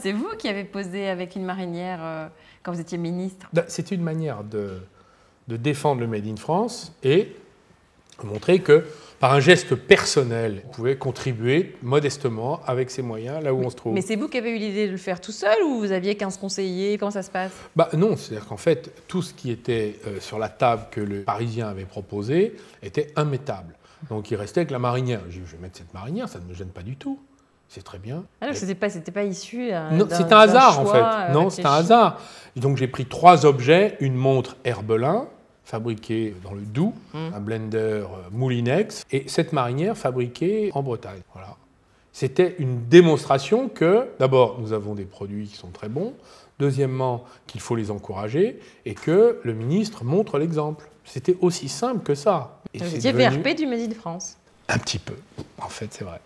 C'est vous qui avez posé avec une marinière euh, quand vous étiez ministre. Bah, c'est une manière de, défendre le Made in France et montrer que par un geste personnel, vous pouvait contribuer modestement avec ses moyens là où on se trouve. Mais c'est vous qui avez eu l'idée de le faire tout seul ou vous aviez 15 conseillers Comment ça se passe bah Non, c'est-à-dire qu'en fait, tout ce qui était euh, sur la table que le Parisien avait proposé était immétable. Donc il restait que la marinière. Je vais mettre cette marinière, ça ne me gêne pas du tout c'est très bien. Alors ah non, c'était pas, pas issu. Euh, c'est un hasard en fait. Euh, non, c'est un hasard. donc j'ai pris trois objets une montre Herbelin fabriquée dans le Doubs, hmm. un blender euh, Moulinex et cette marinière fabriquée en Bretagne. Voilà. C'était une démonstration que, d'abord, nous avons des produits qui sont très bons, deuxièmement, qu'il faut les encourager, et que le ministre montre l'exemple. C'était aussi simple que ça. Et Vous étiez VRP du Midi de France Un petit peu, en fait, c'est vrai.